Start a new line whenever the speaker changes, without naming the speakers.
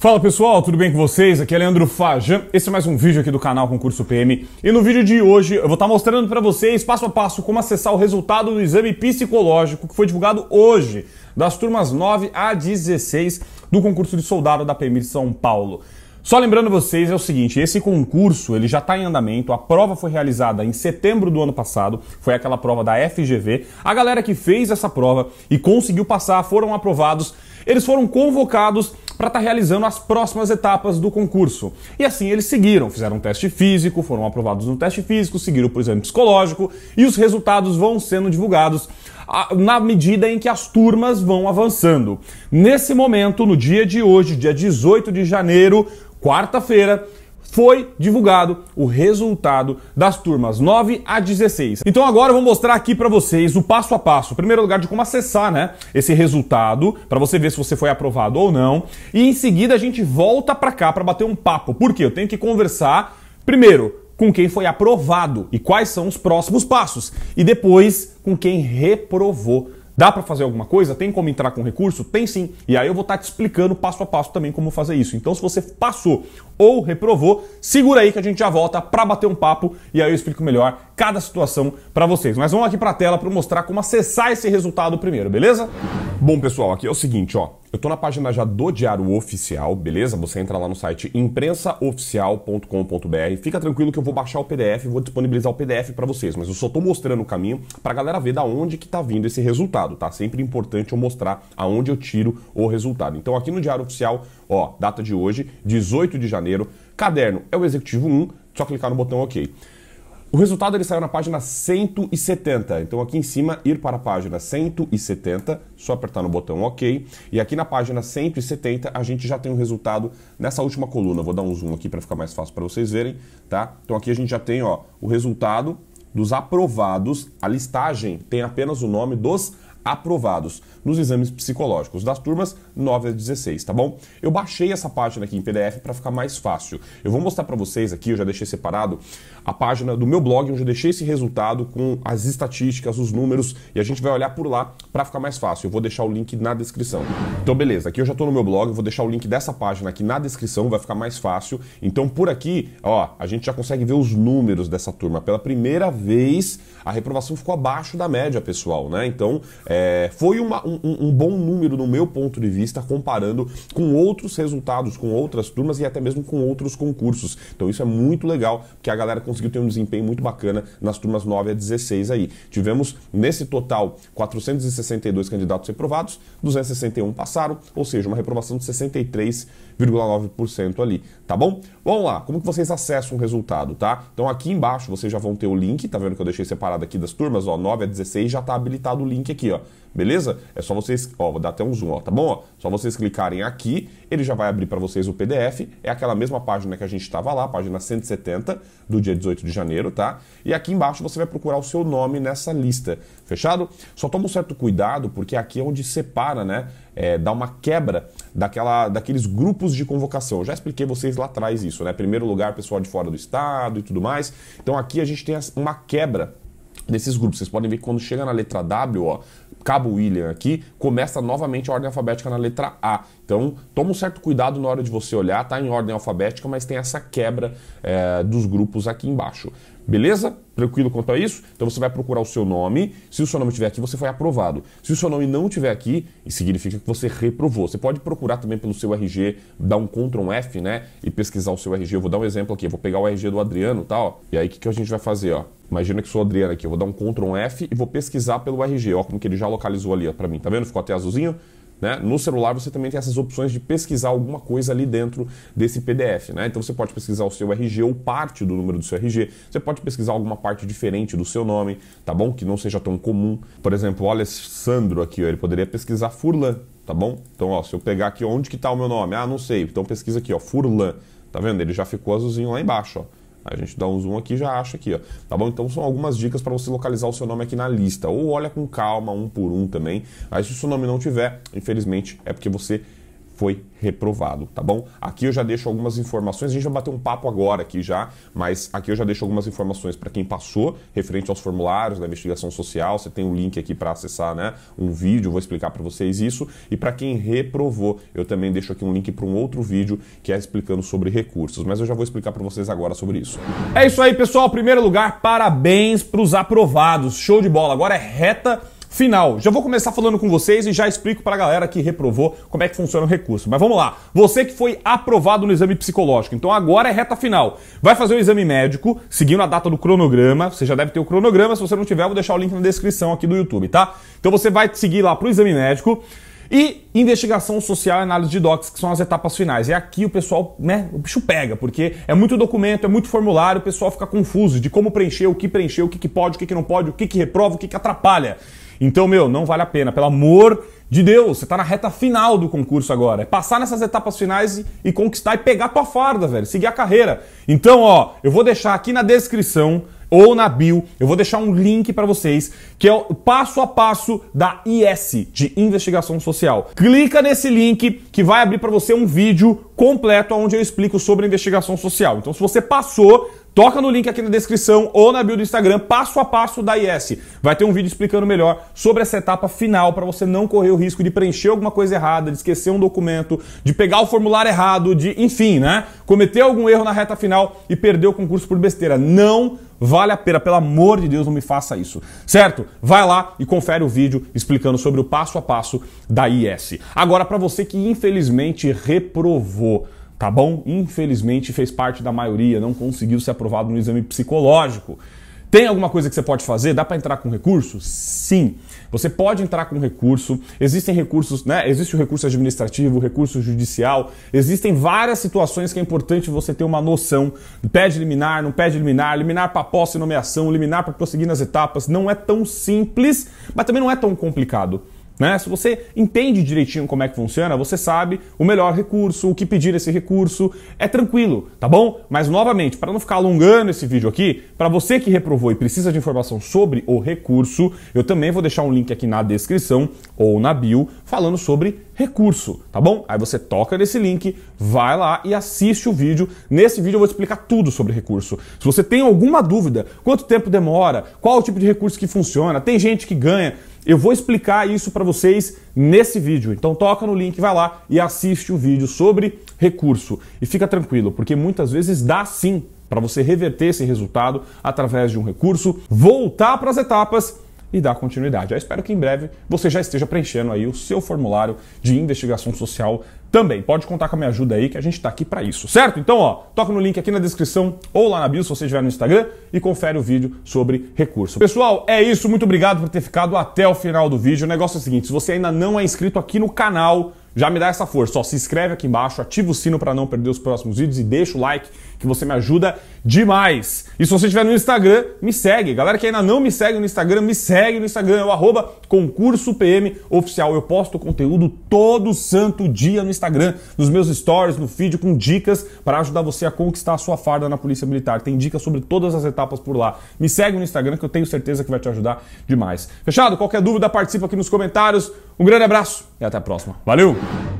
Fala pessoal, tudo bem com vocês? Aqui é Leandro Fajan. Esse é mais um vídeo aqui do canal Concurso PM. E no vídeo de hoje eu vou estar mostrando para vocês passo a passo como acessar o resultado do exame psicológico que foi divulgado hoje, das turmas 9 a 16 do concurso de soldado da PM de São Paulo. Só lembrando vocês é o seguinte, esse concurso ele já está em andamento, a prova foi realizada em setembro do ano passado, foi aquela prova da FGV. A galera que fez essa prova e conseguiu passar foram aprovados, eles foram convocados para estar tá realizando as próximas etapas do concurso. E assim eles seguiram, fizeram um teste físico, foram aprovados no teste físico, seguiram por exame psicológico e os resultados vão sendo divulgados ah, na medida em que as turmas vão avançando. Nesse momento, no dia de hoje, dia 18 de janeiro, quarta-feira, foi divulgado o resultado das turmas 9 a 16. Então agora eu vou mostrar aqui para vocês o passo a passo. Em primeiro lugar, de como acessar né, esse resultado, para você ver se você foi aprovado ou não. E em seguida a gente volta para cá para bater um papo. Por quê? Eu tenho que conversar, primeiro, com quem foi aprovado e quais são os próximos passos. E depois, com quem reprovou Dá para fazer alguma coisa? Tem como entrar com recurso? Tem sim. E aí eu vou estar tá te explicando passo a passo também como fazer isso. Então, se você passou ou reprovou, segura aí que a gente já volta para bater um papo e aí eu explico melhor cada situação para vocês. Mas vamos aqui para a tela para mostrar como acessar esse resultado primeiro, beleza? Bom, pessoal, aqui é o seguinte, ó. Eu tô na página já do Diário Oficial, beleza? Você entra lá no site imprensaoficial.com.br. Fica tranquilo que eu vou baixar o PDF, vou disponibilizar o PDF para vocês, mas eu só tô mostrando o caminho pra galera ver da onde que tá vindo esse resultado, tá? Sempre importante eu mostrar aonde eu tiro o resultado. Então aqui no Diário Oficial, ó, data de hoje, 18 de janeiro, caderno é o executivo 1, só clicar no botão OK. O resultado ele saiu na página 170. Então aqui em cima, ir para a página 170, só apertar no botão OK. E aqui na página 170 a gente já tem o um resultado nessa última coluna. Vou dar um zoom aqui para ficar mais fácil para vocês verem, tá? Então aqui a gente já tem ó, o resultado dos aprovados. A listagem tem apenas o nome dos aprovados aprovados nos exames psicológicos das turmas 9 a 16, tá bom? Eu baixei essa página aqui em PDF para ficar mais fácil. Eu vou mostrar para vocês aqui, eu já deixei separado a página do meu blog, onde eu deixei esse resultado com as estatísticas, os números e a gente vai olhar por lá para ficar mais fácil. Eu vou deixar o link na descrição. Então beleza, aqui eu já estou no meu blog, eu vou deixar o link dessa página aqui na descrição, vai ficar mais fácil. Então por aqui, ó, a gente já consegue ver os números dessa turma. Pela primeira vez, a reprovação ficou abaixo da média, pessoal, né? Então, é, foi uma, um, um, bom número, no meu ponto de vista, comparando com outros resultados, com outras turmas e até mesmo com outros concursos. Então isso é muito legal, porque a galera conseguiu ter um desempenho muito bacana nas turmas 9 a 16 aí. Tivemos, nesse total, 462 candidatos reprovados, 261 passaram, ou seja, uma reprovação de 63,9% ali tá bom? Vamos lá, como que vocês acessam o resultado, tá? Então aqui embaixo vocês já vão ter o link, tá vendo que eu deixei separado aqui das turmas, ó, 9 a 16 já tá habilitado o link aqui, ó. Beleza? É só vocês, ó, vou dar até um zoom, ó, tá bom? só vocês clicarem aqui, ele já vai abrir para vocês o PDF, é aquela mesma página que a gente estava lá, página 170 do dia 18 de janeiro, tá? E aqui embaixo você vai procurar o seu nome nessa lista, fechado? Só toma um certo cuidado, porque aqui é onde separa, né? é, dá uma quebra daquela, daqueles grupos de convocação. Eu já expliquei vocês lá atrás isso, né? Primeiro lugar, pessoal de fora do estado e tudo mais. Então aqui a gente tem uma quebra desses grupos. Vocês podem ver que quando chega na letra W, ó, Cabo William aqui, começa novamente a ordem alfabética na letra A. Então, toma um certo cuidado na hora de você olhar, tá em ordem alfabética, mas tem essa quebra é, dos grupos aqui embaixo. Beleza? tranquilo quanto a isso? Então você vai procurar o seu nome. Se o seu nome estiver aqui, você foi aprovado. Se o seu nome não estiver aqui, significa que você reprovou. Você pode procurar também pelo seu RG, dar um Ctrl F, né? E pesquisar o seu RG. Eu vou dar um exemplo aqui. Eu vou pegar o RG do Adriano e tá, tal. E aí o que, que a gente vai fazer, ó? Imagina que sou o Adriano aqui. Eu vou dar um Ctrl F e vou pesquisar pelo RG. Ó, como que ele já localizou ali, ó, pra mim. Tá vendo? Ficou até azulzinho. Né? No celular você também tem essas opções de pesquisar alguma coisa ali dentro desse PDF. Né? Então você pode pesquisar o seu RG ou parte do número do seu RG, você pode pesquisar alguma parte diferente do seu nome, tá bom? Que não seja tão comum. Por exemplo, o Alessandro aqui, ó, ele poderia pesquisar Furlan, tá bom? Então, ó, se eu pegar aqui, onde que tá o meu nome? Ah, não sei. Então pesquisa aqui, ó, Furlan. Tá vendo? Ele já ficou azulzinho lá embaixo, ó. A gente dá um zoom aqui e já acha aqui, ó. Tá bom? Então são algumas dicas para você localizar o seu nome aqui na lista. Ou olha com calma um por um também. Mas se o seu nome não tiver, infelizmente é porque você foi reprovado, tá bom? Aqui eu já deixo algumas informações, a gente vai bater um papo agora aqui já, mas aqui eu já deixo algumas informações para quem passou, referente aos formulários da investigação social, você tem um link aqui para acessar, né, um vídeo, vou explicar para vocês isso, e para quem reprovou, eu também deixo aqui um link para um outro vídeo que é explicando sobre recursos, mas eu já vou explicar para vocês agora sobre isso. É isso aí, pessoal, primeiro lugar, parabéns para os aprovados. Show de bola. Agora é reta final. Já vou começar falando com vocês e já explico para a galera que reprovou como é que funciona o recurso. Mas vamos lá. Você que foi aprovado no exame psicológico, então agora é reta final. Vai fazer o exame médico, seguindo a data do cronograma. Você já deve ter o cronograma, se você não tiver, eu vou deixar o link na descrição aqui do YouTube, tá? Então você vai seguir lá para o exame médico. E investigação social e análise de docs, que são as etapas finais. E é aqui o pessoal, né, o bicho pega, porque é muito documento, é muito formulário, o pessoal fica confuso de como preencher, o que preencher, o que, que pode, o que, que não pode, o que, que reprova, o que, que atrapalha. Então, meu, não vale a pena. Pelo amor de Deus, você está na reta final do concurso agora. É passar nessas etapas finais e, e conquistar e pegar tua farda, velho. Seguir a carreira. Então, ó, eu vou deixar aqui na descrição ou na bio, eu vou deixar um link para vocês que é o passo a passo da IS de investigação social. Clica nesse link que vai abrir para você um vídeo completo onde eu explico sobre investigação social. Então, se você passou Toca no link aqui na descrição ou na bio do Instagram, passo a passo da IS. Vai ter um vídeo explicando melhor sobre essa etapa final para você não correr o risco de preencher alguma coisa errada, de esquecer um documento, de pegar o formulário errado, de, enfim, né? Cometer algum erro na reta final e perder o concurso por besteira. Não Vale a pena, pelo amor de Deus, não me faça isso. Certo? Vai lá e confere o vídeo explicando sobre o passo a passo da IS. Agora, para você que infelizmente reprovou, tá bom? Infelizmente fez parte da maioria, não conseguiu ser aprovado no exame psicológico. Tem alguma coisa que você pode fazer? Dá para entrar com recurso? Sim. Você pode entrar com recurso. Existem recursos, né? Existe o recurso administrativo, o recurso judicial. Existem várias situações que é importante você ter uma noção. Pede liminar, não pede liminar, liminar para posse e nomeação, liminar para prosseguir nas etapas. Não é tão simples, mas também não é tão complicado. Né? Se você entende direitinho como é que funciona, você sabe o melhor recurso, o que pedir esse recurso, é tranquilo, tá bom? Mas novamente, para não ficar alongando esse vídeo aqui, para você que reprovou e precisa de informação sobre o recurso, eu também vou deixar um link aqui na descrição ou na bio falando sobre recurso, tá bom? Aí você toca nesse link, vai lá e assiste o vídeo. Nesse vídeo eu vou explicar tudo sobre recurso. Se você tem alguma dúvida, quanto tempo demora, qual o tipo de recurso que funciona, tem gente que ganha eu vou explicar isso para vocês nesse vídeo. Então toca no link, vai lá e assiste o vídeo sobre recurso. E fica tranquilo, porque muitas vezes dá sim para você reverter esse resultado através de um recurso, voltar para as etapas e dar continuidade. Eu espero que em breve você já esteja preenchendo aí o seu formulário de investigação social também. Pode contar com a minha ajuda aí que a gente está aqui para isso, certo? Então, ó, toca no link aqui na descrição ou lá na bio se você estiver no Instagram e confere o vídeo sobre recurso. Pessoal, é isso. Muito obrigado por ter ficado até o final do vídeo. O negócio é o seguinte, se você ainda não é inscrito aqui no canal, já me dá essa força. Ó, se inscreve aqui embaixo, ativa o sino para não perder os próximos vídeos e deixa o like que você me ajuda demais. E se você estiver no Instagram, me segue. Galera que ainda não me segue no Instagram, me segue no Instagram, é o arroba concurso PM oficial. Eu posto conteúdo todo santo dia no Instagram, nos meus stories, no vídeo, com dicas para ajudar você a conquistar a sua farda na Polícia Militar. Tem dicas sobre todas as etapas por lá. Me segue no Instagram que eu tenho certeza que vai te ajudar demais. Fechado? Qualquer dúvida, participa aqui nos comentários. Um grande abraço e até a próxima. Valeu! you